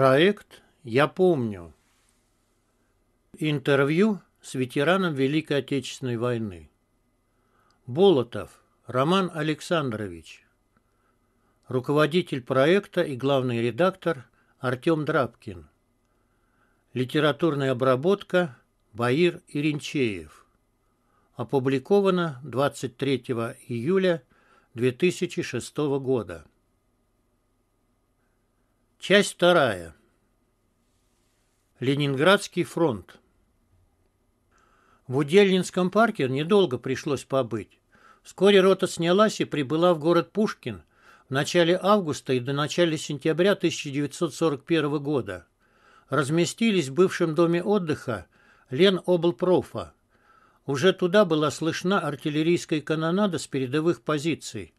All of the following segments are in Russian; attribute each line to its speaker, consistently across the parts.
Speaker 1: Проект «Я помню». Интервью с ветераном Великой Отечественной войны. Болотов Роман Александрович. Руководитель проекта и главный редактор Артем Драбкин. Литературная обработка Баир Иринчеев. Опубликовано 23 июля 2006 года. Часть вторая. Ленинградский фронт. В Удельнинском парке недолго пришлось побыть. Вскоре рота снялась и прибыла в город Пушкин в начале августа и до начала сентября 1941 года. Разместились в бывшем доме отдыха Лен Леноблпрофа. Уже туда была слышна артиллерийская канонада с передовых позиций.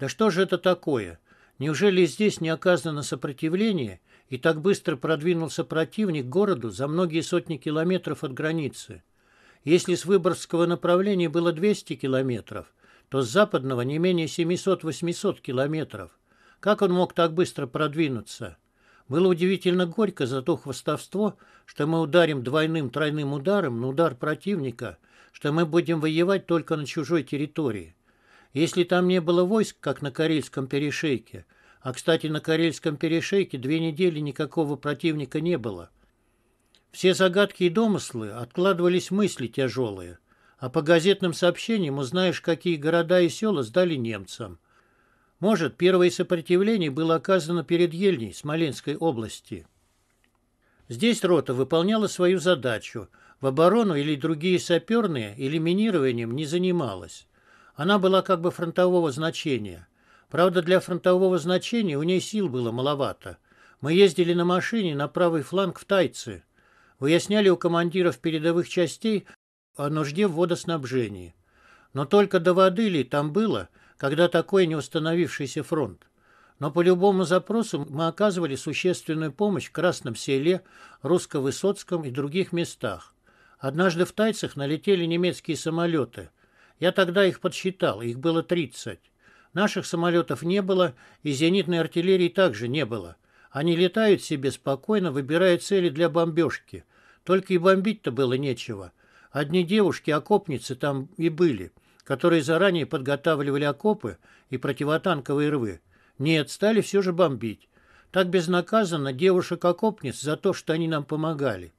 Speaker 1: Да что же это такое? Неужели здесь не оказано сопротивление – и так быстро продвинулся противник к городу за многие сотни километров от границы. Если с Выборгского направления было 200 километров, то с западного не менее 700-800 километров. Как он мог так быстро продвинуться? Было удивительно горько за то хвостовство, что мы ударим двойным-тройным ударом на удар противника, что мы будем воевать только на чужой территории. Если там не было войск, как на Карельском перешейке – а, кстати, на Карельском перешейке две недели никакого противника не было. Все загадки и домыслы откладывались мысли тяжелые. А по газетным сообщениям узнаешь, какие города и села сдали немцам. Может, первое сопротивление было оказано перед Ельней Смоленской области. Здесь рота выполняла свою задачу. В оборону или другие саперные или минированием не занималась. Она была как бы фронтового значения – Правда, для фронтового значения у ней сил было маловато. Мы ездили на машине на правый фланг в Тайцы. Выясняли у командиров передовых частей о нужде в водоснабжении. Но только до воды ли там было, когда такой неустановившийся фронт? Но по любому запросу мы оказывали существенную помощь в Красном селе, Русско-Высоцком и других местах. Однажды в Тайцах налетели немецкие самолеты. Я тогда их подсчитал, их было 30. Наших самолетов не было, и зенитной артиллерии также не было. Они летают себе спокойно, выбирая цели для бомбежки. Только и бомбить-то было нечего. Одни девушки-окопницы там и были, которые заранее подготавливали окопы и противотанковые рвы. Нет, стали все же бомбить. Так безнаказанно девушек-окопниц за то, что они нам помогали.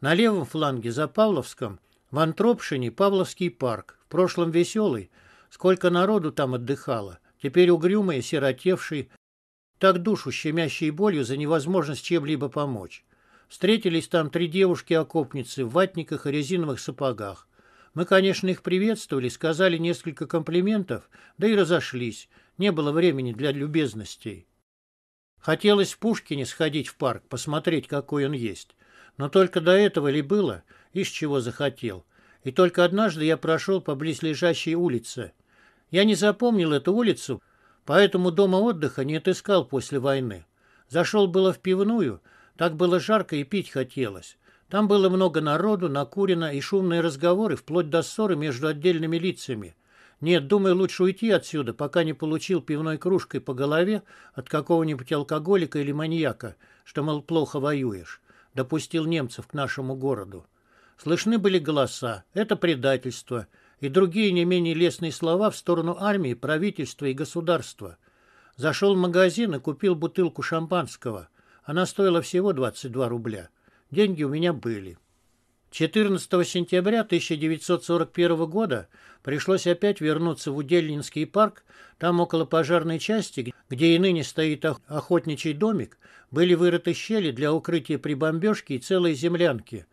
Speaker 1: На левом фланге, за Павловском, в Антропшине Павловский парк, в прошлом веселый – Сколько народу там отдыхало, теперь угрюмый, сиротевший, так душу щемящей болью за невозможность чем-либо помочь. Встретились там три девушки-окопницы в ватниках и резиновых сапогах. Мы, конечно, их приветствовали, сказали несколько комплиментов, да и разошлись. Не было времени для любезностей. Хотелось в Пушкине сходить в парк, посмотреть, какой он есть. Но только до этого ли было, из чего захотел. И только однажды я прошел по близлежащей улице – я не запомнил эту улицу, поэтому дома отдыха не отыскал после войны. Зашел было в пивную, так было жарко и пить хотелось. Там было много народу, накурено и шумные разговоры, вплоть до ссоры между отдельными лицами. Нет, думаю, лучше уйти отсюда, пока не получил пивной кружкой по голове от какого-нибудь алкоголика или маньяка, что, мол, плохо воюешь. Допустил немцев к нашему городу. Слышны были голоса. Это предательство и другие не менее лестные слова в сторону армии, правительства и государства. Зашел в магазин и купил бутылку шампанского. Она стоила всего 22 рубля. Деньги у меня были. 14 сентября 1941 года пришлось опять вернуться в Удельнинский парк. Там около пожарной части, где и ныне стоит охотничий домик, были вырыты щели для укрытия при бомбежке и целые землянки.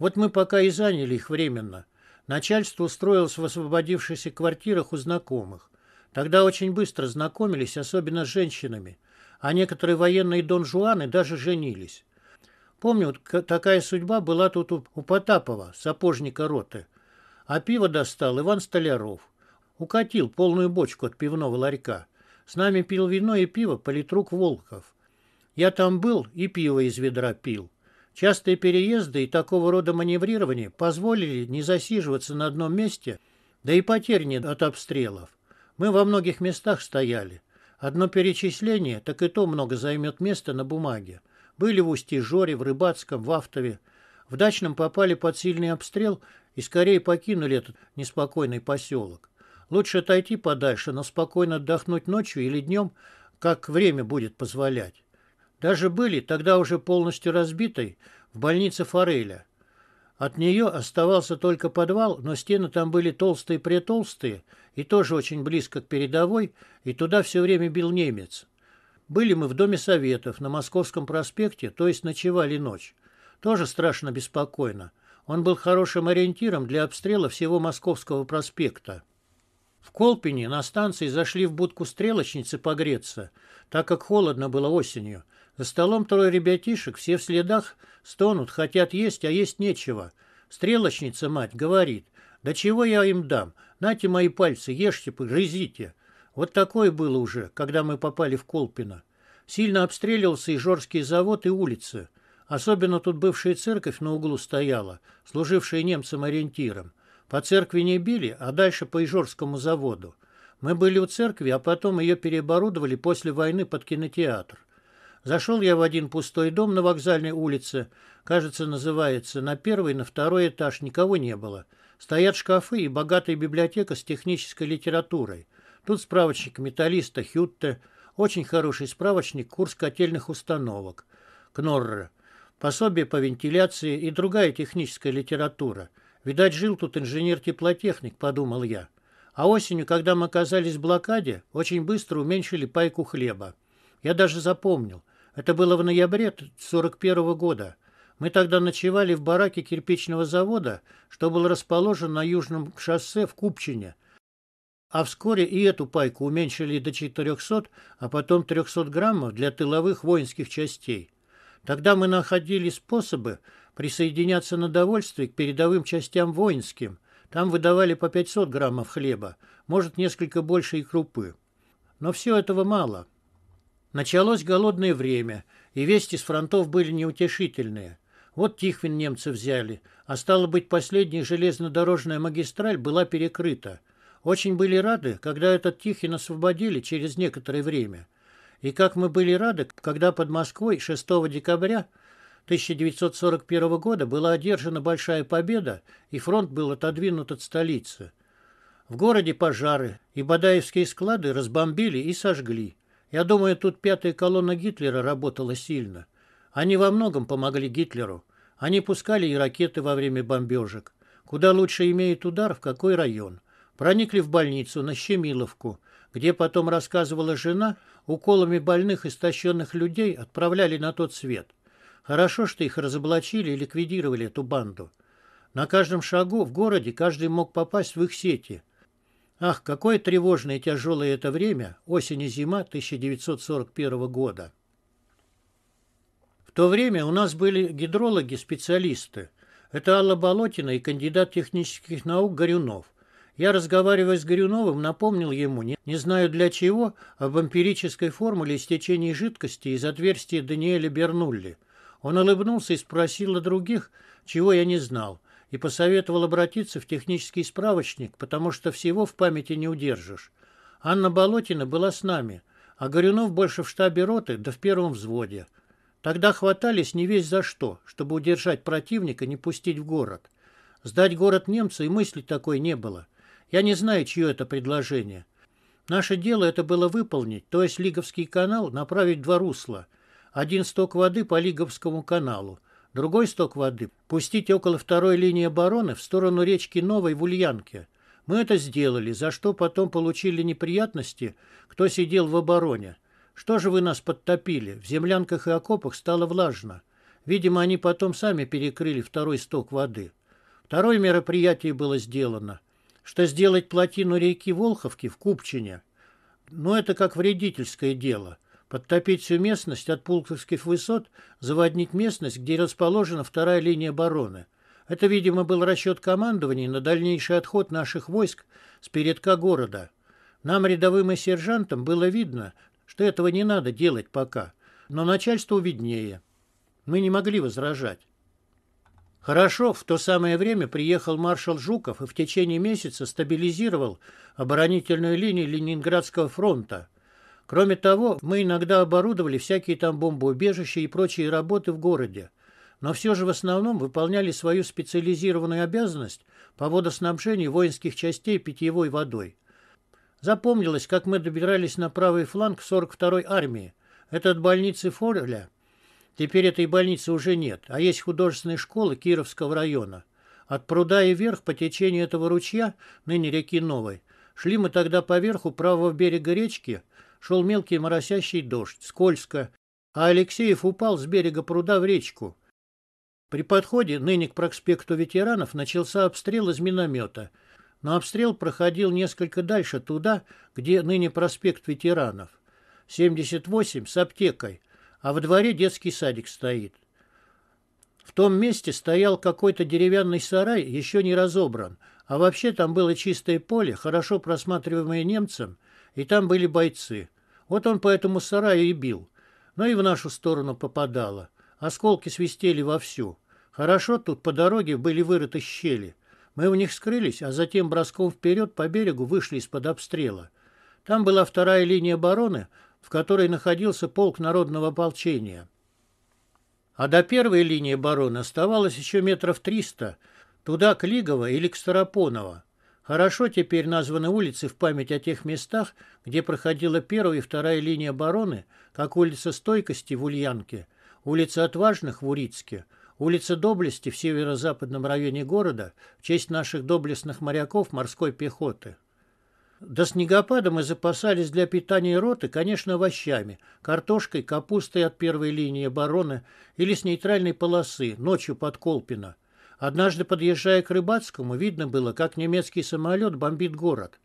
Speaker 1: Вот мы пока и заняли их временно – Начальство устроилось в освободившихся квартирах у знакомых. Тогда очень быстро знакомились, особенно с женщинами, а некоторые военные дон-жуаны даже женились. Помню, такая судьба была тут у, Потапова, сапожника роты. А пиво достал Иван Столяров. Укатил полную бочку от пивного ларька. С нами пил вино и пиво политрук Волков. Я там был и пиво из ведра пил. Частые переезды и такого рода маневрирование позволили не засиживаться на одном месте, да и потерь нет от обстрелов. Мы во многих местах стояли. Одно перечисление, так и то много займет места на бумаге. Были в Устижоре, в Рыбацком, в Автове. В Дачном попали под сильный обстрел и скорее покинули этот неспокойный поселок. Лучше отойти подальше, но спокойно отдохнуть ночью или днем, как время будет позволять. Даже были, тогда уже полностью разбитой, в больнице Фореля. От нее оставался только подвал, но стены там были толстые-претолстые и тоже очень близко к передовой, и туда все время бил немец. Были мы в Доме Советов на Московском проспекте, то есть ночевали ночь. Тоже страшно беспокойно. Он был хорошим ориентиром для обстрела всего Московского проспекта. В Колпине на станции зашли в будку стрелочницы погреться, так как холодно было осенью – за столом трое ребятишек, все в следах, стонут, хотят есть, а есть нечего. Стрелочница, мать, говорит, да чего я им дам? Нате мои пальцы, ешьте, погрызите. Вот такое было уже, когда мы попали в Колпино. Сильно обстрелился и Жорский завод, и улицы. Особенно тут бывшая церковь на углу стояла, служившая немцам ориентиром. По церкви не били, а дальше по Ижорскому заводу. Мы были у церкви, а потом ее переоборудовали после войны под кинотеатр. Зашел я в один пустой дом на вокзальной улице, кажется, называется, на первый, на второй этаж никого не было. Стоят шкафы и богатая библиотека с технической литературой. Тут справочник металлиста Хютте, очень хороший справочник «Курс котельных установок» Кнорра, пособие по вентиляции и другая техническая литература. Видать, жил тут инженер-теплотехник, подумал я. А осенью, когда мы оказались в блокаде, очень быстро уменьшили пайку хлеба. Я даже запомнил. Это было в ноябре 1941 года. Мы тогда ночевали в бараке кирпичного завода, что был расположен на южном шоссе в Купчине. А вскоре и эту пайку уменьшили до 400, а потом 300 граммов для тыловых воинских частей. Тогда мы находили способы присоединяться на довольствие к передовым частям воинским. Там выдавали по 500 граммов хлеба, может, несколько больше и крупы. Но все этого мало. Началось голодное время, и вести с фронтов были неутешительные. Вот Тихвин немцы взяли, а стало быть, последняя железнодорожная магистраль была перекрыта. Очень были рады, когда этот Тихвин освободили через некоторое время. И как мы были рады, когда под Москвой 6 декабря 1941 года была одержана большая победа, и фронт был отодвинут от столицы. В городе пожары, и Бадаевские склады разбомбили и сожгли. Я думаю, тут пятая колонна Гитлера работала сильно. Они во многом помогли Гитлеру. Они пускали и ракеты во время бомбежек. Куда лучше имеет удар, в какой район. Проникли в больницу, на Щемиловку, где потом рассказывала жена, уколами больных истощенных людей отправляли на тот свет. Хорошо, что их разоблачили и ликвидировали эту банду. На каждом шагу в городе каждый мог попасть в их сети – Ах, какое тревожное и тяжелое это время, осень и зима 1941 года. В то время у нас были гидрологи-специалисты. Это Алла Болотина и кандидат технических наук Горюнов. Я, разговаривая с Горюновым, напомнил ему, не, не знаю для чего, об эмпирической формуле истечения жидкости из отверстия Даниэля Бернулли. Он улыбнулся и спросил о других, чего я не знал – и посоветовал обратиться в технический справочник, потому что всего в памяти не удержишь. Анна Болотина была с нами, а Горюнов больше в штабе роты, да в первом взводе. Тогда хватались не весь за что, чтобы удержать противника, не пустить в город. Сдать город немцу и мысли такой не было. Я не знаю, чье это предложение. Наше дело это было выполнить, то есть Лиговский канал направить два русла. Один сток воды по Лиговскому каналу – Другой сток воды пустить около второй линии обороны в сторону речки Новой в Ульянке. Мы это сделали, за что потом получили неприятности, кто сидел в обороне. Что же вы нас подтопили? В землянках и окопах стало влажно. Видимо, они потом сами перекрыли второй сток воды. Второе мероприятие было сделано. Что сделать плотину реки Волховки в Купчине? Но это как вредительское дело – подтопить всю местность от пулковских высот, заводнить местность, где расположена вторая линия обороны. Это, видимо, был расчет командования на дальнейший отход наших войск с передка города. Нам, рядовым и сержантам, было видно, что этого не надо делать пока, но начальство виднее. Мы не могли возражать. Хорошо, в то самое время приехал маршал Жуков и в течение месяца стабилизировал оборонительную линию Ленинградского фронта – Кроме того, мы иногда оборудовали всякие там бомбоубежища и прочие работы в городе, но все же в основном выполняли свою специализированную обязанность по водоснабжению воинских частей питьевой водой. Запомнилось, как мы добирались на правый фланг 42-й армии. Это от больницы Форля. Теперь этой больницы уже нет, а есть художественные школы Кировского района. От пруда и вверх по течению этого ручья, ныне реки Новой, шли мы тогда по верху правого берега речки шел мелкий моросящий дождь, скользко, а Алексеев упал с берега пруда в речку. При подходе ныне к проспекту ветеранов начался обстрел из миномета, но обстрел проходил несколько дальше, туда, где ныне проспект ветеранов. 78 с аптекой, а во дворе детский садик стоит. В том месте стоял какой-то деревянный сарай, еще не разобран, а вообще там было чистое поле, хорошо просматриваемое немцем, и там были бойцы. Вот он по этому сараю и бил. Но и в нашу сторону попадало. Осколки свистели вовсю. Хорошо тут по дороге были вырыты щели. Мы в них скрылись, а затем броском вперед по берегу вышли из-под обстрела. Там была вторая линия обороны, в которой находился полк народного ополчения. А до первой линии обороны оставалось еще метров триста, туда к Лигово или к Старопоново. Хорошо теперь названы улицы в память о тех местах, где проходила первая и вторая линия обороны, как улица Стойкости в Ульянке, улица Отважных в Урицке, улица Доблести в северо-западном районе города в честь наших доблестных моряков морской пехоты. До снегопада мы запасались для питания роты, конечно, овощами, картошкой, капустой от первой линии обороны или с нейтральной полосы, ночью под Колпино – Однажды, подъезжая к Рыбацкому, видно было, как немецкий самолет бомбит город.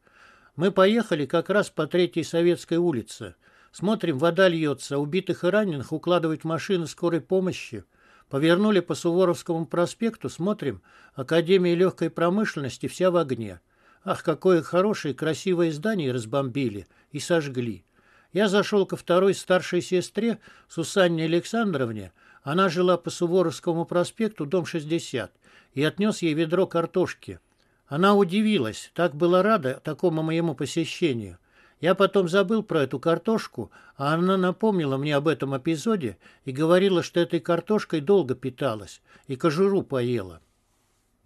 Speaker 1: Мы поехали как раз по Третьей Советской улице. Смотрим, вода льется, убитых и раненых укладывают в машины скорой помощи. Повернули по Суворовскому проспекту, смотрим, Академия легкой промышленности вся в огне. Ах, какое хорошее и красивое здание разбомбили и сожгли. Я зашел ко второй старшей сестре, Сусанне Александровне. Она жила по Суворовскому проспекту, дом 60 и отнес ей ведро картошки. Она удивилась, так была рада такому моему посещению. Я потом забыл про эту картошку, а она напомнила мне об этом эпизоде и говорила, что этой картошкой долго питалась и кожуру поела.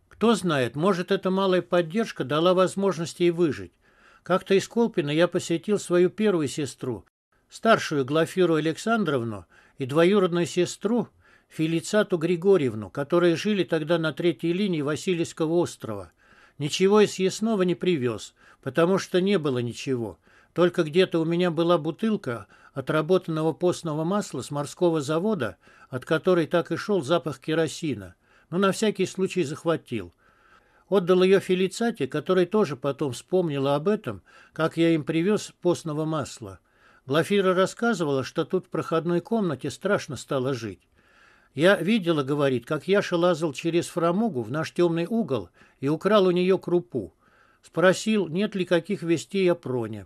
Speaker 1: Кто знает, может, эта малая поддержка дала возможность ей выжить. Как-то из Колпина я посетил свою первую сестру, старшую Глафиру Александровну и двоюродную сестру Фелицату Григорьевну, которые жили тогда на третьей линии Васильевского острова. Ничего из съестного не привез, потому что не было ничего. Только где-то у меня была бутылка отработанного постного масла с морского завода, от которой так и шел запах керосина. Но ну, на всякий случай захватил. Отдал ее Фелицате, которая тоже потом вспомнила об этом, как я им привез постного масла. Глафира рассказывала, что тут в проходной комнате страшно стало жить. Я видела, говорит, как Яша лазал через фрамугу в наш темный угол и украл у нее крупу. Спросил, нет ли каких вестей о Проне.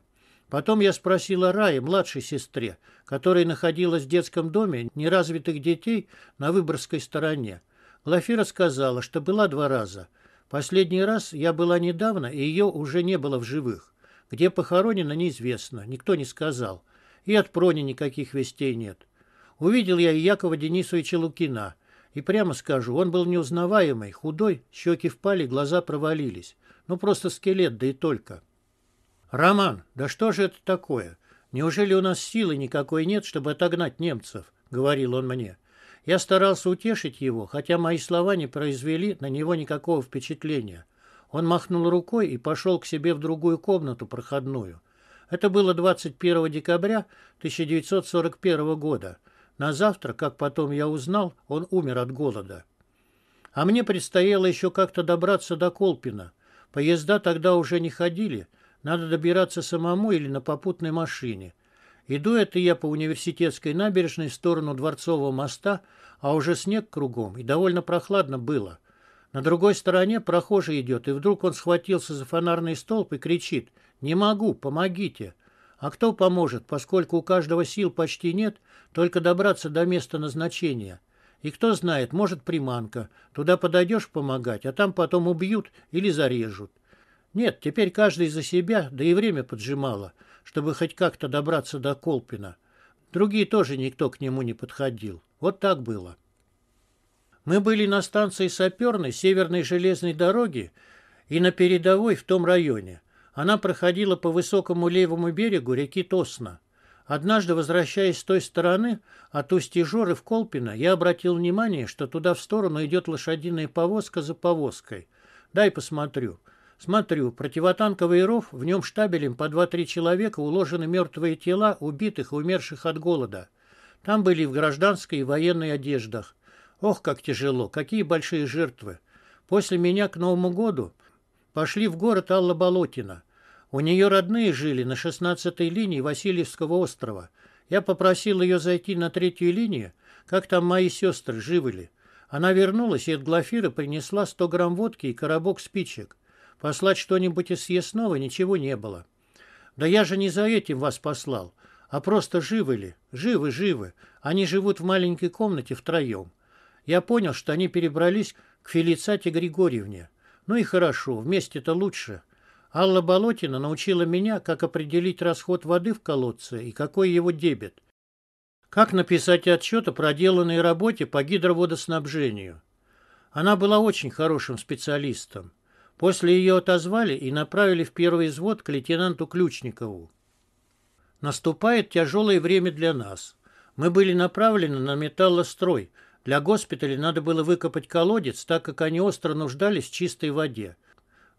Speaker 1: Потом я спросила Рае, младшей сестре, которая находилась в детском доме неразвитых детей на Выборгской стороне. Глафира сказала, что была два раза. Последний раз я была недавно, и ее уже не было в живых. Где похоронена, неизвестно, никто не сказал. И от Прони никаких вестей нет. Увидел я и Якова Денисовича Лукина. И прямо скажу, он был неузнаваемый, худой, щеки впали, глаза провалились. Ну, просто скелет, да и только. «Роман, да что же это такое? Неужели у нас силы никакой нет, чтобы отогнать немцев?» — говорил он мне. Я старался утешить его, хотя мои слова не произвели на него никакого впечатления. Он махнул рукой и пошел к себе в другую комнату проходную. Это было 21 декабря 1941 года. На завтра, как потом я узнал, он умер от голода. А мне предстояло еще как-то добраться до Колпина. Поезда тогда уже не ходили, надо добираться самому или на попутной машине. Иду это я по университетской набережной в сторону Дворцового моста, а уже снег кругом, и довольно прохладно было. На другой стороне прохожий идет, и вдруг он схватился за фонарный столб и кричит «Не могу, помогите!» А кто поможет, поскольку у каждого сил почти нет, только добраться до места назначения. И кто знает, может приманка. Туда подойдешь помогать, а там потом убьют или зарежут. Нет, теперь каждый за себя, да и время поджимало, чтобы хоть как-то добраться до Колпина. Другие тоже никто к нему не подходил. Вот так было. Мы были на станции саперной Северной железной дороги и на передовой в том районе – она проходила по высокому левому берегу реки Тосна. Однажды, возвращаясь с той стороны, от устья Жоры в Колпино, я обратил внимание, что туда в сторону идет лошадиная повозка за повозкой. Дай посмотрю. Смотрю, противотанковый ров, в нем штабелем по два-три человека уложены мертвые тела убитых и умерших от голода. Там были в гражданской, и военной одеждах. Ох, как тяжело, какие большие жертвы. После меня к Новому году Пошли в город Алла Болотина. У нее родные жили на 16-й линии Васильевского острова. Я попросил ее зайти на третью линию, как там мои сестры живы ли. Она вернулась и от Глафира принесла 100 грамм водки и коробок спичек. Послать что-нибудь из съестного ничего не было. Да я же не за этим вас послал, а просто живы ли? Живы, живы. Они живут в маленькой комнате втроем. Я понял, что они перебрались к Фелицате Григорьевне. Ну и хорошо, вместе-то лучше. Алла Болотина научила меня, как определить расход воды в колодце и какой его дебет. Как написать отчет о проделанной работе по гидроводоснабжению. Она была очень хорошим специалистом. После ее отозвали и направили в первый взвод к лейтенанту Ключникову. Наступает тяжелое время для нас. Мы были направлены на металлострой – для госпиталя надо было выкопать колодец, так как они остро нуждались в чистой воде.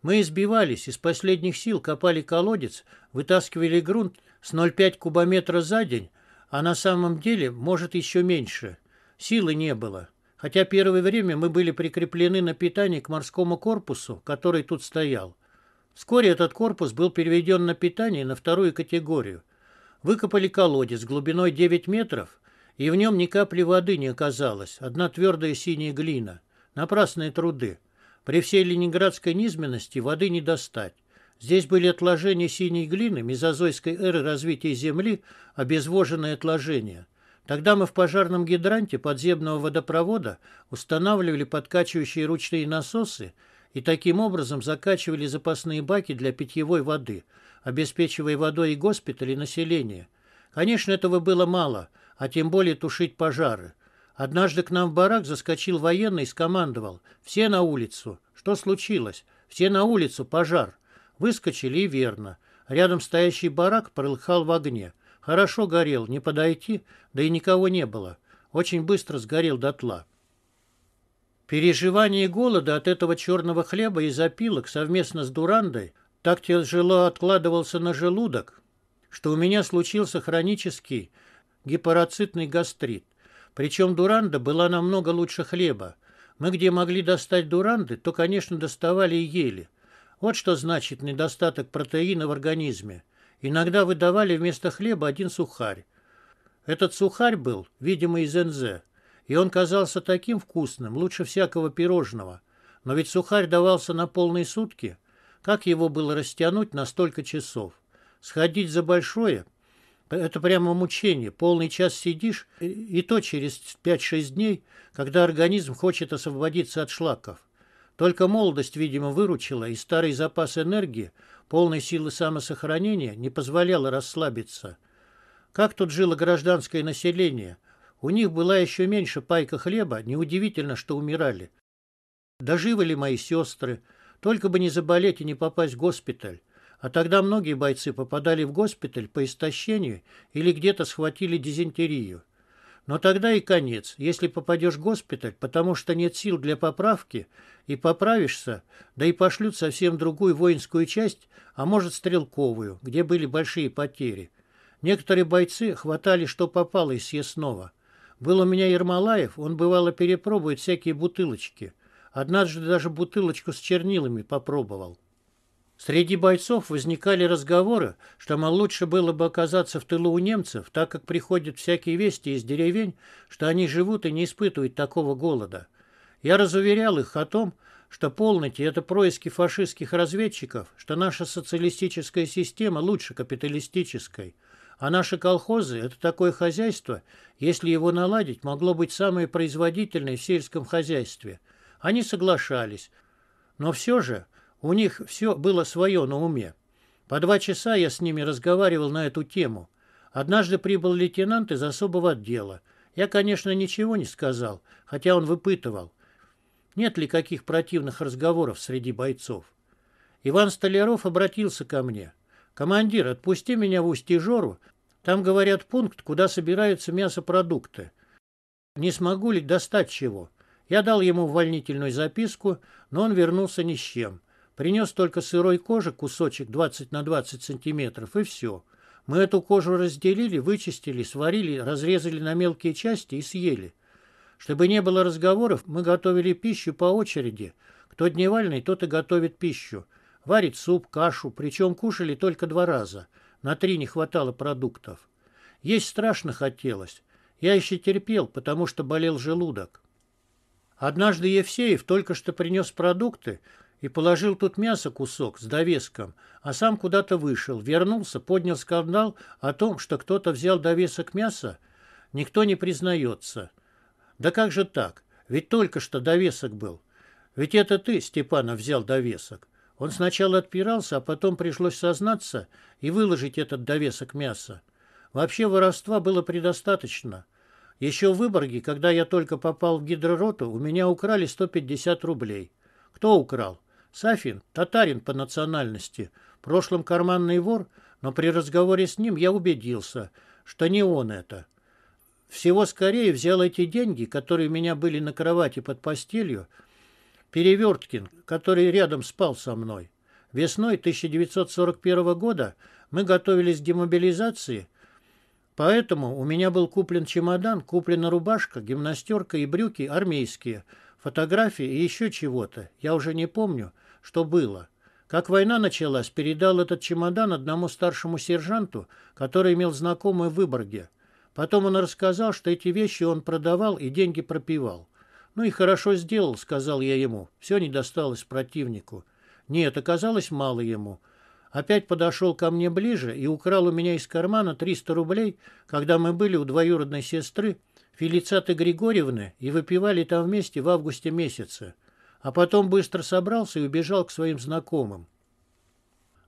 Speaker 1: Мы избивались, из последних сил копали колодец, вытаскивали грунт с 0,5 кубометра за день, а на самом деле, может, еще меньше. Силы не было. Хотя первое время мы были прикреплены на питание к морскому корпусу, который тут стоял. Вскоре этот корпус был переведен на питание на вторую категорию. Выкопали колодец глубиной 9 метров – и в нем ни капли воды не оказалось, одна твердая синяя глина. Напрасные труды. При всей ленинградской низменности воды не достать. Здесь были отложения синей глины мезозойской эры развития Земли, обезвоженные отложения. Тогда мы в пожарном гидранте подземного водопровода устанавливали подкачивающие ручные насосы и таким образом закачивали запасные баки для питьевой воды, обеспечивая водой и госпитали население. Конечно, этого было мало – а тем более тушить пожары. Однажды к нам в барак заскочил военный и скомандовал. «Все на улицу!» «Что случилось?» «Все на улицу! Пожар!» Выскочили и верно. Рядом стоящий барак пролыхал в огне. Хорошо горел, не подойти, да и никого не было. Очень быстро сгорел дотла. Переживание голода от этого черного хлеба и запилок совместно с дурандой так тяжело откладывался на желудок, что у меня случился хронический гепароцитный гастрит. Причем дуранда была намного лучше хлеба. Мы где могли достать дуранды, то, конечно, доставали и ели. Вот что значит недостаток протеина в организме. Иногда выдавали вместо хлеба один сухарь. Этот сухарь был, видимо, из НЗ, и он казался таким вкусным, лучше всякого пирожного. Но ведь сухарь давался на полные сутки. Как его было растянуть на столько часов? Сходить за большое это прямо мучение. Полный час сидишь, и, то через 5-6 дней, когда организм хочет освободиться от шлаков. Только молодость, видимо, выручила, и старый запас энергии, полной силы самосохранения, не позволяла расслабиться. Как тут жило гражданское население? У них была еще меньше пайка хлеба, неудивительно, что умирали. Доживали мои сестры? Только бы не заболеть и не попасть в госпиталь. А тогда многие бойцы попадали в госпиталь по истощению или где-то схватили дизентерию. Но тогда и конец. Если попадешь в госпиталь, потому что нет сил для поправки, и поправишься, да и пошлют совсем другую воинскую часть, а может стрелковую, где были большие потери. Некоторые бойцы хватали, что попало, и съестного. Был у меня Ермолаев, он бывало перепробует всякие бутылочки. Однажды даже бутылочку с чернилами попробовал. Среди бойцов возникали разговоры, что, мол, лучше было бы оказаться в тылу у немцев, так как приходят всякие вести из деревень, что они живут и не испытывают такого голода. Я разуверял их о том, что полноте это происки фашистских разведчиков, что наша социалистическая система лучше капиталистической, а наши колхозы – это такое хозяйство, если его наладить, могло быть самое производительное в сельском хозяйстве. Они соглашались. Но все же – у них все было свое на уме. По два часа я с ними разговаривал на эту тему. Однажды прибыл лейтенант из особого отдела. Я, конечно, ничего не сказал, хотя он выпытывал, нет ли каких противных разговоров среди бойцов. Иван Столяров обратился ко мне. «Командир, отпусти меня в Устижору. Там, говорят, пункт, куда собираются мясопродукты. Не смогу ли достать чего?» Я дал ему увольнительную записку, но он вернулся ни с чем. Принес только сырой кожи кусочек 20 на 20 сантиметров и все. Мы эту кожу разделили, вычистили, сварили, разрезали на мелкие части и съели. Чтобы не было разговоров, мы готовили пищу по очереди. Кто дневальный, тот и готовит пищу. Варит суп, кашу, причем кушали только два раза. На три не хватало продуктов. Есть страшно хотелось. Я еще терпел, потому что болел желудок. Однажды Евсеев только что принес продукты, и положил тут мясо кусок с довеском, а сам куда-то вышел, вернулся, поднял скандал о том, что кто-то взял довесок мяса, никто не признается. Да как же так? Ведь только что довесок был. Ведь это ты, Степанов, взял довесок. Он сначала отпирался, а потом пришлось сознаться и выложить этот довесок мяса. Вообще воровства было предостаточно. Еще в Выборге, когда я только попал в гидророту, у меня украли 150 рублей. Кто украл? Сафин – татарин по национальности, в прошлом карманный вор, но при разговоре с ним я убедился, что не он это. Всего скорее взял эти деньги, которые у меня были на кровати под постелью, Переверткин, который рядом спал со мной. Весной 1941 года мы готовились к демобилизации, поэтому у меня был куплен чемодан, куплена рубашка, гимнастерка и брюки армейские, фотографии и еще чего-то, я уже не помню, что было. Как война началась, передал этот чемодан одному старшему сержанту, который имел знакомый в Выборге. Потом он рассказал, что эти вещи он продавал и деньги пропивал. «Ну и хорошо сделал», — сказал я ему. «Все не досталось противнику». «Нет, оказалось мало ему». Опять подошел ко мне ближе и украл у меня из кармана 300 рублей, когда мы были у двоюродной сестры Фелицаты Григорьевны и выпивали там вместе в августе месяце а потом быстро собрался и убежал к своим знакомым.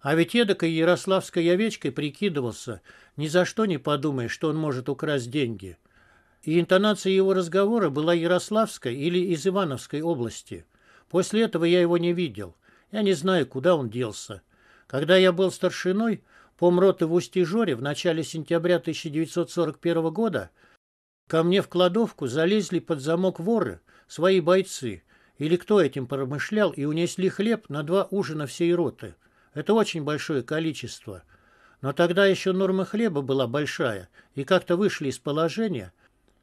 Speaker 1: А ведь эдакой ярославской овечкой прикидывался, ни за что не подумая, что он может украсть деньги. И интонация его разговора была ярославской или из Ивановской области. После этого я его не видел. Я не знаю, куда он делся. Когда я был старшиной, помроты в Устижоре в начале сентября 1941 года ко мне в кладовку залезли под замок воры, свои бойцы – или кто этим промышлял, и унесли хлеб на два ужина всей роты. Это очень большое количество. Но тогда еще норма хлеба была большая, и как-то вышли из положения.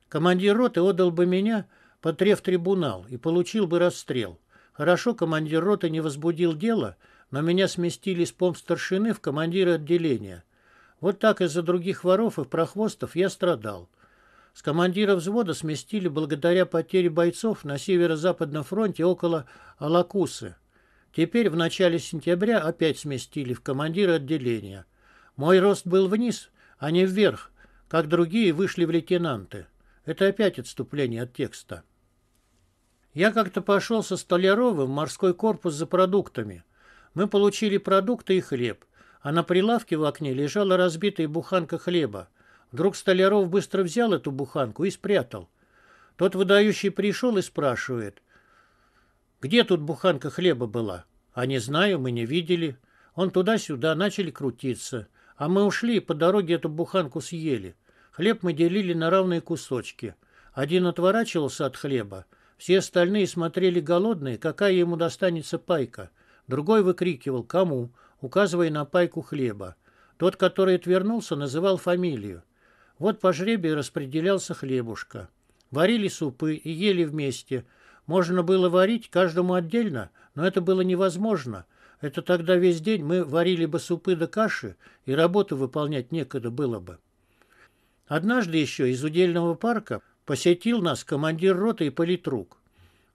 Speaker 1: Командир роты отдал бы меня, потрев трибунал, и получил бы расстрел. Хорошо, командир роты не возбудил дело, но меня сместили с помп старшины в командира отделения. Вот так из-за других воров и прохвостов я страдал. С командира взвода сместили благодаря потере бойцов на Северо-Западном фронте около Алакусы. Теперь в начале сентября опять сместили в командира отделения. Мой рост был вниз, а не вверх, как другие вышли в лейтенанты. Это опять отступление от текста. Я как-то пошел со Столяровым в морской корпус за продуктами. Мы получили продукты и хлеб, а на прилавке в окне лежала разбитая буханка хлеба. Друг Столяров быстро взял эту буханку и спрятал. Тот выдающий пришел и спрашивает, где тут буханка хлеба была? А не знаю, мы не видели. Он туда-сюда, начали крутиться. А мы ушли и по дороге эту буханку съели. Хлеб мы делили на равные кусочки. Один отворачивался от хлеба, все остальные смотрели голодные, какая ему достанется пайка. Другой выкрикивал «Кому?», указывая на пайку хлеба. Тот, который отвернулся, называл фамилию. Вот по жребию распределялся хлебушка. Варили супы и ели вместе. Можно было варить каждому отдельно, но это было невозможно. Это тогда весь день мы варили бы супы да каши, и работу выполнять некогда было бы. Однажды еще из удельного парка посетил нас командир роты и политрук.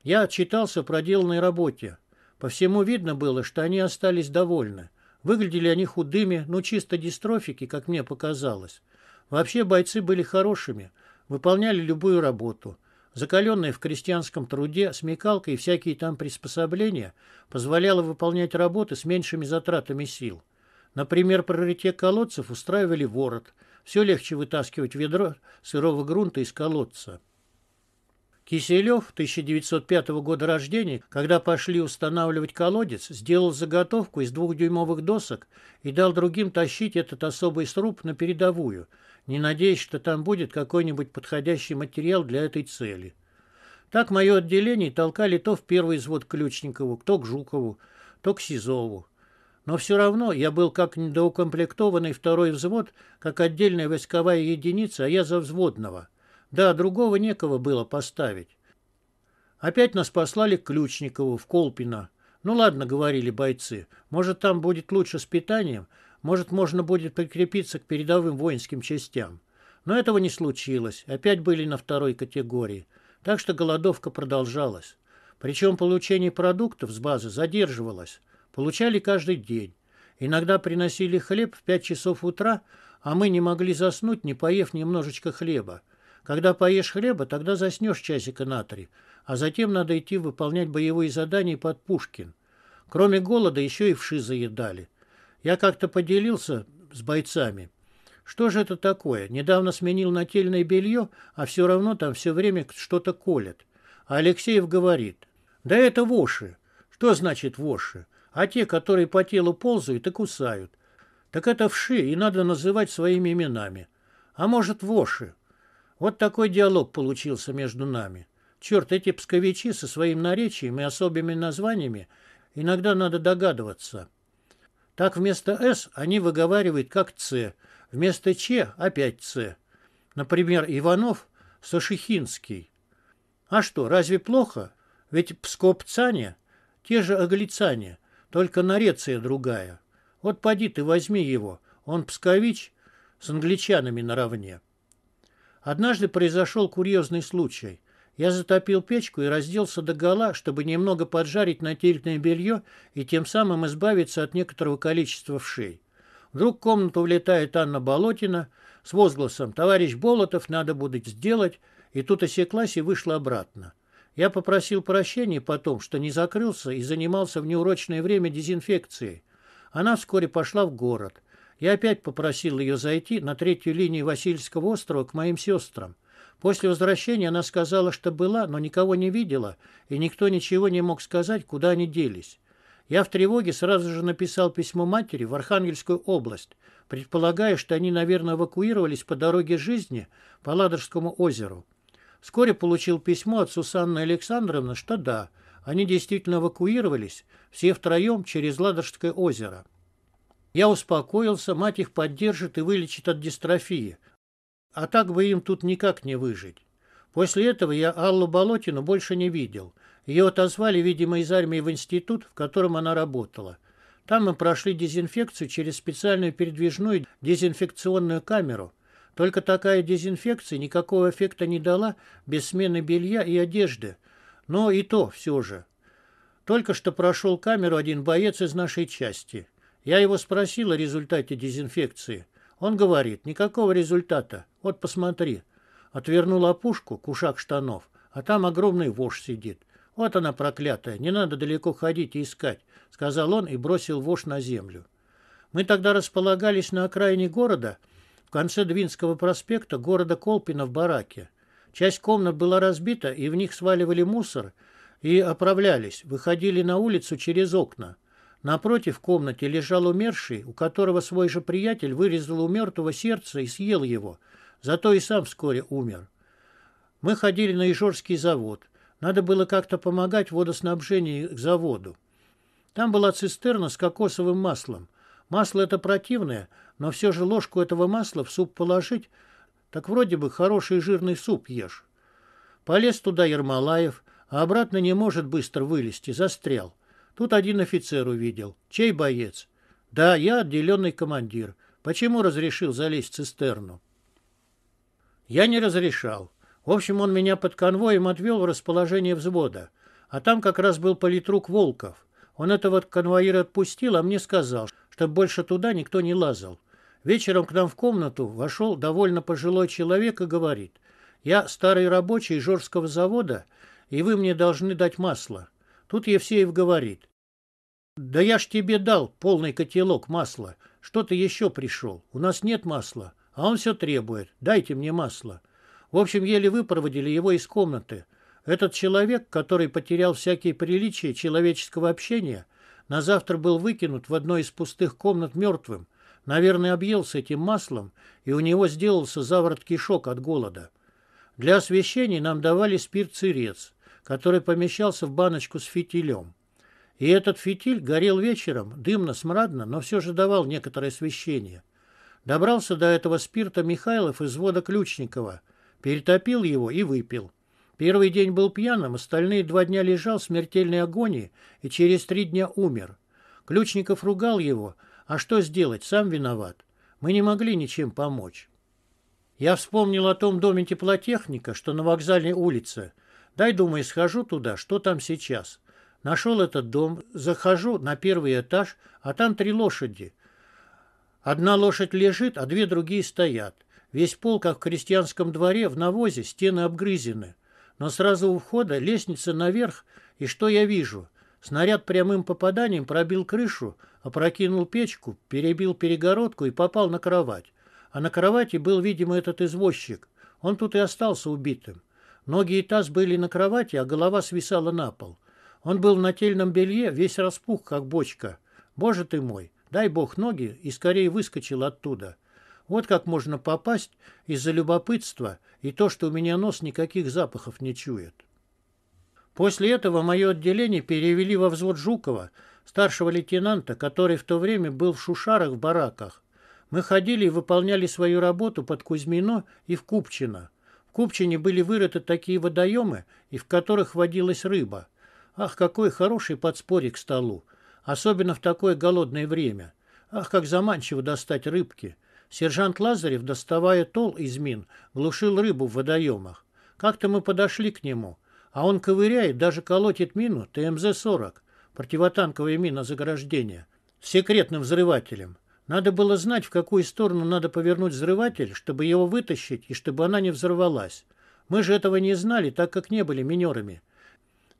Speaker 1: Я отчитался о проделанной работе. По всему видно было, что они остались довольны. Выглядели они худыми, ну чисто дистрофики, как мне показалось. Вообще бойцы были хорошими, выполняли любую работу. Закаленные в крестьянском труде смекалка и всякие там приспособления позволяла выполнять работы с меньшими затратами сил. Например, при рытье колодцев устраивали ворот. Все легче вытаскивать ведро сырого грунта из колодца. Киселев, 1905 года рождения, когда пошли устанавливать колодец, сделал заготовку из двухдюймовых досок и дал другим тащить этот особый сруб на передовую – не надеясь, что там будет какой-нибудь подходящий материал для этой цели. Так мое отделение толкали то в первый взвод к Ключникову, то к Жукову, то к Сизову. Но все равно я был как недоукомплектованный второй взвод, как отдельная войсковая единица, а я за взводного. Да, другого некого было поставить. Опять нас послали к Ключникову, в Колпино. Ну ладно, говорили бойцы, может там будет лучше с питанием, может, можно будет прикрепиться к передовым воинским частям. Но этого не случилось. Опять были на второй категории. Так что голодовка продолжалась. Причем получение продуктов с базы задерживалось. Получали каждый день. Иногда приносили хлеб в 5 часов утра, а мы не могли заснуть, не поев немножечко хлеба. Когда поешь хлеба, тогда заснешь часика на три, а затем надо идти выполнять боевые задания под Пушкин. Кроме голода еще и вши заедали. Я как-то поделился с бойцами. Что же это такое? Недавно сменил нательное белье, а все равно там все время что-то колят. А Алексеев говорит, да это воши. Что значит воши? А те, которые по телу ползают и кусают. Так это вши, и надо называть своими именами. А может, воши? Вот такой диалог получился между нами. Черт, эти псковичи со своим наречием и особыми названиями иногда надо догадываться – так вместо «С» они выговаривают как «Ц», вместо «Ч» опять «Ц». Например, Иванов – Сашихинский. А что, разве плохо? Ведь пскопцане – те же аглицане, только нареция другая. Вот поди ты возьми его, он пскович с англичанами наравне. Однажды произошел курьезный случай. Я затопил печку и разделся до гола, чтобы немного поджарить нательное белье и тем самым избавиться от некоторого количества вшей. Вдруг в комнату влетает Анна Болотина с возгласом «Товарищ Болотов, надо будет сделать», и тут осеклась и вышла обратно. Я попросил прощения потом, что не закрылся и занимался в неурочное время дезинфекцией. Она вскоре пошла в город. Я опять попросил ее зайти на третью линию Васильского острова к моим сестрам. После возвращения она сказала, что была, но никого не видела, и никто ничего не мог сказать, куда они делись. Я в тревоге сразу же написал письмо матери в Архангельскую область, предполагая, что они, наверное, эвакуировались по дороге жизни по Ладожскому озеру. Вскоре получил письмо от Сусанны Александровны, что да, они действительно эвакуировались, все втроем через Ладожское озеро. Я успокоился, мать их поддержит и вылечит от дистрофии, а так бы им тут никак не выжить. После этого я Аллу Болотину больше не видел. Ее отозвали, видимо, из армии в институт, в котором она работала. Там мы прошли дезинфекцию через специальную передвижную дезинфекционную камеру. Только такая дезинфекция никакого эффекта не дала без смены белья и одежды. Но и то все же. Только что прошел камеру один боец из нашей части. Я его спросил о результате дезинфекции. Он говорит, никакого результата. Вот посмотри. Отвернула опушку, кушак штанов, а там огромный вож сидит. Вот она проклятая, не надо далеко ходить и искать, сказал он и бросил вож на землю. Мы тогда располагались на окраине города, в конце Двинского проспекта города Колпина в бараке. Часть комнат была разбита, и в них сваливали мусор и оправлялись, выходили на улицу через окна. Напротив в комнате лежал умерший, у которого свой же приятель вырезал у мертвого сердце и съел его – Зато и сам вскоре умер. Мы ходили на Ижорский завод. Надо было как-то помогать водоснабжению к заводу. Там была цистерна с кокосовым маслом. Масло это противное, но все же ложку этого масла в суп положить, так вроде бы хороший жирный суп ешь. Полез туда Ермолаев, а обратно не может быстро вылезти, застрял. Тут один офицер увидел. Чей боец? Да, я отделенный командир. Почему разрешил залезть в цистерну? Я не разрешал. В общем, он меня под конвоем отвел в расположение взвода. А там как раз был политрук Волков. Он этого конвоира отпустил, а мне сказал, чтобы больше туда никто не лазал. Вечером к нам в комнату вошел довольно пожилой человек и говорит, «Я старый рабочий Жорского завода, и вы мне должны дать масло». Тут Евсеев говорит, «Да я ж тебе дал полный котелок масла. Что ты еще пришел? У нас нет масла». А он все требует. Дайте мне масло. В общем, еле выпроводили его из комнаты. Этот человек, который потерял всякие приличия человеческого общения, на завтра был выкинут в одной из пустых комнат мертвым. Наверное, объелся этим маслом, и у него сделался заворот кишок от голода. Для освещения нам давали спирт-сырец, который помещался в баночку с фитилем. И этот фитиль горел вечером, дымно, смрадно, но все же давал некоторое освещение. Добрался до этого спирта Михайлов из вода Ключникова, перетопил его и выпил. Первый день был пьяным, остальные два дня лежал в смертельной агонии и через три дня умер. Ключников ругал его, а что сделать, сам виноват. Мы не могли ничем помочь. Я вспомнил о том доме теплотехника, что на вокзальной улице. Дай, думаю, схожу туда, что там сейчас. Нашел этот дом, захожу на первый этаж, а там три лошади – Одна лошадь лежит, а две другие стоят. Весь пол, как в крестьянском дворе, в навозе, стены обгрызены. Но сразу у входа лестница наверх, и что я вижу? Снаряд прямым попаданием пробил крышу, опрокинул печку, перебил перегородку и попал на кровать. А на кровати был, видимо, этот извозчик. Он тут и остался убитым. Ноги и таз были на кровати, а голова свисала на пол. Он был в нательном белье, весь распух, как бочка. Боже ты мой! Дай бог ноги, и скорее выскочил оттуда. Вот как можно попасть из-за любопытства и то, что у меня нос никаких запахов не чует. После этого мое отделение перевели во взвод Жукова, старшего лейтенанта, который в то время был в Шушарах в бараках. Мы ходили и выполняли свою работу под Кузьмино и в Купчино. В Купчине были вырыты такие водоемы, и в которых водилась рыба. Ах, какой хороший подспорье к столу! особенно в такое голодное время. Ах, как заманчиво достать рыбки! Сержант Лазарев, доставая тол из мин, глушил рыбу в водоемах. Как-то мы подошли к нему, а он ковыряет, даже колотит мину ТМЗ-40, противотанковая мина заграждения, с секретным взрывателем. Надо было знать, в какую сторону надо повернуть взрыватель, чтобы его вытащить и чтобы она не взорвалась. Мы же этого не знали, так как не были минерами.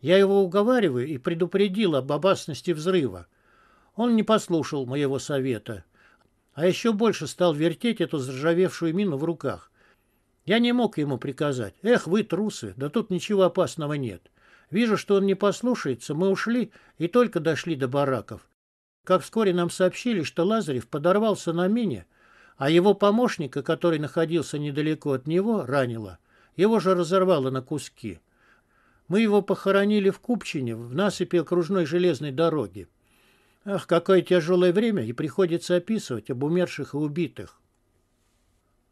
Speaker 1: Я его уговариваю и предупредил об опасности взрыва. Он не послушал моего совета, а еще больше стал вертеть эту заржавевшую мину в руках. Я не мог ему приказать. Эх, вы трусы, да тут ничего опасного нет. Вижу, что он не послушается, мы ушли и только дошли до бараков. Как вскоре нам сообщили, что Лазарев подорвался на мине, а его помощника, который находился недалеко от него, ранило. Его же разорвало на куски. Мы его похоронили в Купчине, в насыпи окружной железной дороги. Ах, какое тяжелое время, и приходится описывать об умерших и убитых.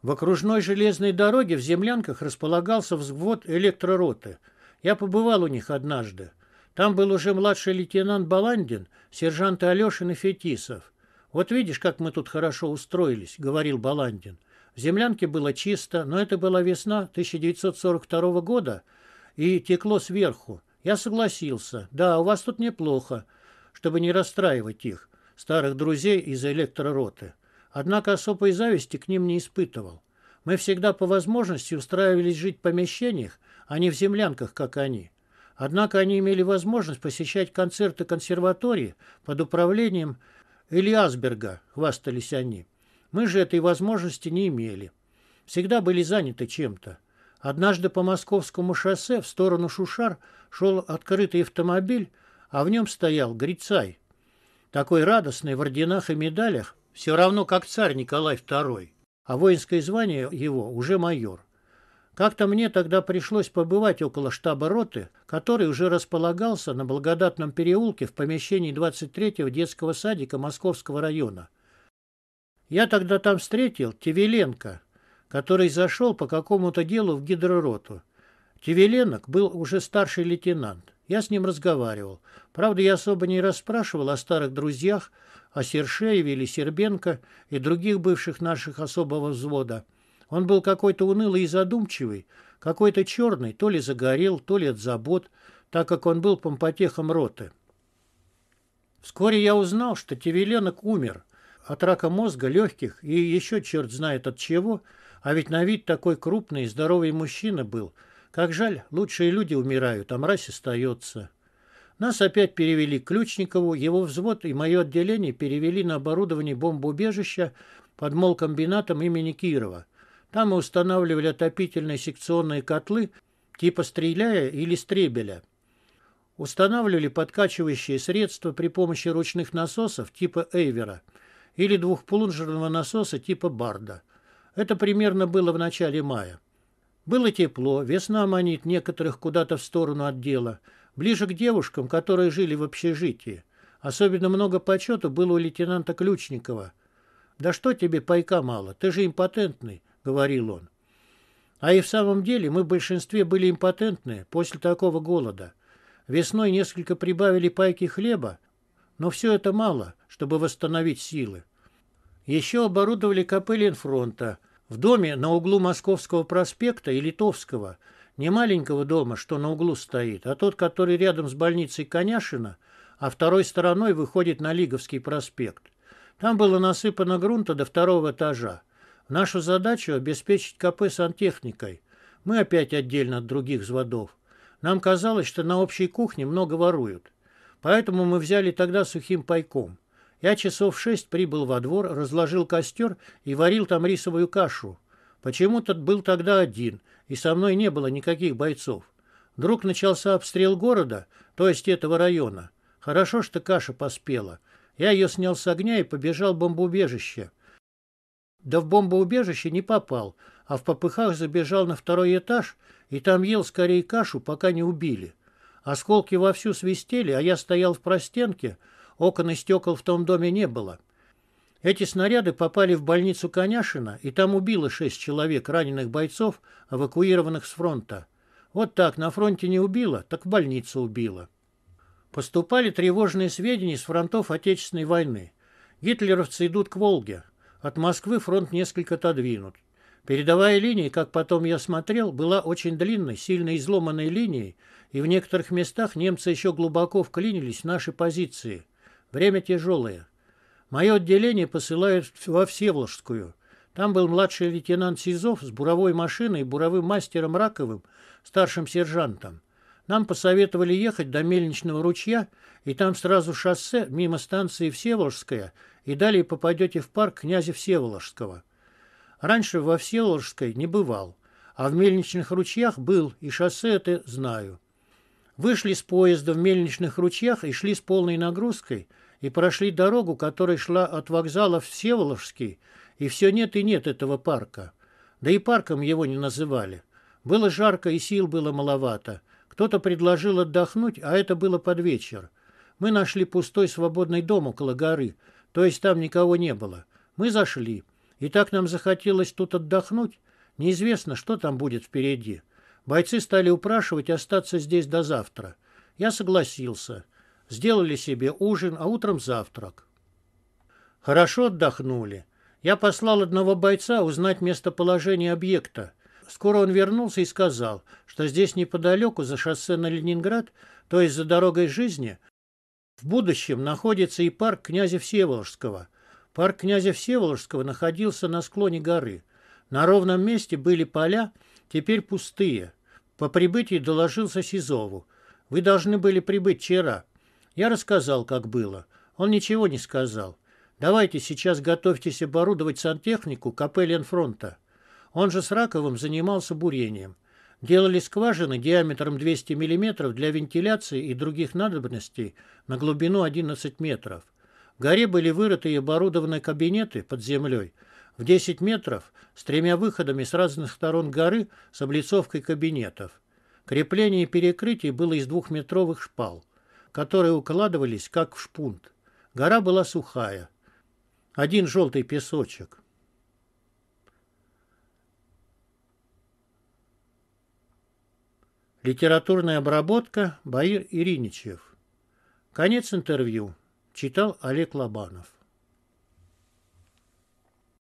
Speaker 1: В окружной железной дороге в землянках располагался взвод электророты. Я побывал у них однажды. Там был уже младший лейтенант Баландин, сержанты Алешин и Фетисов. «Вот видишь, как мы тут хорошо устроились», — говорил Баландин. В землянке было чисто, но это была весна 1942 года, и текло сверху. Я согласился. Да, у вас тут неплохо, чтобы не расстраивать их, старых друзей из электророты. Однако особой зависти к ним не испытывал. Мы всегда по возможности устраивались жить в помещениях, а не в землянках, как они. Однако они имели возможность посещать концерты консерватории под управлением Элиасберга, хвастались они. Мы же этой возможности не имели. Всегда были заняты чем-то. Однажды по московскому шоссе в сторону Шушар шел открытый автомобиль, а в нем стоял Грицай. Такой радостный в орденах и медалях, все равно как царь Николай II, а воинское звание его уже майор. Как-то мне тогда пришлось побывать около штаба роты, который уже располагался на благодатном переулке в помещении 23-го детского садика Московского района. Я тогда там встретил Тевеленко, который зашел по какому-то делу в гидророту. Тевеленок был уже старший лейтенант. Я с ним разговаривал. Правда, я особо не расспрашивал о старых друзьях, о Сершееве или Сербенко и других бывших наших особого взвода. Он был какой-то унылый и задумчивый, какой-то черный, то ли загорел, то ли от забот, так как он был помпотехом роты. Вскоре я узнал, что Тевеленок умер от рака мозга, легких и еще черт знает от чего – а ведь на вид такой крупный и здоровый мужчина был. Как жаль, лучшие люди умирают, а мразь остается. Нас опять перевели к Ключникову, его взвод и мое отделение перевели на оборудование бомбоубежища под молкомбинатом имени Кирова. Там мы устанавливали отопительные секционные котлы типа стреляя или стребеля. Устанавливали подкачивающие средства при помощи ручных насосов типа Эйвера или двухплунжерного насоса типа Барда – это примерно было в начале мая. Было тепло, весна манит некоторых куда-то в сторону отдела, ближе к девушкам, которые жили в общежитии. Особенно много почета было у лейтенанта Ключникова. «Да что тебе пайка мало, ты же импотентный», — говорил он. А и в самом деле мы в большинстве были импотентны после такого голода. Весной несколько прибавили пайки хлеба, но все это мало, чтобы восстановить силы. Еще оборудовали КП Ленфронта. В доме на углу Московского проспекта и Литовского, не маленького дома, что на углу стоит, а тот, который рядом с больницей Коняшина, а второй стороной выходит на Лиговский проспект. Там было насыпано грунта до второго этажа. Нашу задачу – обеспечить КП сантехникой. Мы опять отдельно от других взводов. Нам казалось, что на общей кухне много воруют. Поэтому мы взяли тогда сухим пайком. Я часов шесть прибыл во двор, разложил костер и варил там рисовую кашу. Почему-то был тогда один, и со мной не было никаких бойцов. Вдруг начался обстрел города, то есть этого района. Хорошо, что каша поспела. Я ее снял с огня и побежал в бомбоубежище. Да в бомбоубежище не попал, а в попыхах забежал на второй этаж и там ел скорее кашу, пока не убили. Осколки вовсю свистели, а я стоял в простенке, Окон и стекол в том доме не было. Эти снаряды попали в больницу Коняшина, и там убило шесть человек раненых бойцов, эвакуированных с фронта. Вот так, на фронте не убило, так в больнице убило. Поступали тревожные сведения с фронтов Отечественной войны. Гитлеровцы идут к Волге. От Москвы фронт несколько отодвинут. Передовая линия, как потом я смотрел, была очень длинной, сильно изломанной линией, и в некоторых местах немцы еще глубоко вклинились в наши позиции. Время тяжелое. Мое отделение посылают во Всеволожскую. Там был младший лейтенант Сизов с буровой машиной и буровым мастером Раковым, старшим сержантом. Нам посоветовали ехать до Мельничного ручья, и там сразу шоссе мимо станции Всеволожская, и далее попадете в парк князя Всеволожского. Раньше во Всеволожской не бывал, а в Мельничных ручьях был, и шоссе это знаю. Вышли с поезда в Мельничных ручьях и шли с полной нагрузкой – и прошли дорогу, которая шла от вокзала в Всеволожский, и все нет и нет этого парка. Да и парком его не называли. Было жарко и сил было маловато. Кто-то предложил отдохнуть, а это было под вечер. Мы нашли пустой свободный дом около горы, то есть там никого не было. Мы зашли. И так нам захотелось тут отдохнуть. Неизвестно, что там будет впереди. Бойцы стали упрашивать остаться здесь до завтра. Я согласился. Сделали себе ужин, а утром завтрак. Хорошо отдохнули. Я послал одного бойца узнать местоположение объекта. Скоро он вернулся и сказал, что здесь неподалеку, за шоссе на Ленинград, то есть за дорогой жизни, в будущем находится и парк князя Всеволожского. Парк князя Всеволожского находился на склоне горы. На ровном месте были поля, теперь пустые. По прибытии доложился Сизову. «Вы должны были прибыть вчера. Я рассказал, как было. Он ничего не сказал. Давайте сейчас готовьтесь оборудовать сантехнику капеллен фронта. Он же с Раковым занимался бурением. Делали скважины диаметром 200 мм для вентиляции и других надобностей на глубину 11 метров. В горе были вырыты и оборудованы кабинеты под землей в 10 метров с тремя выходами с разных сторон горы с облицовкой кабинетов. Крепление перекрытий было из двухметровых шпал которые укладывались как в шпунт. Гора была сухая. Один желтый песочек. Литературная обработка Баир Ириничев. Конец интервью. Читал Олег Лобанов.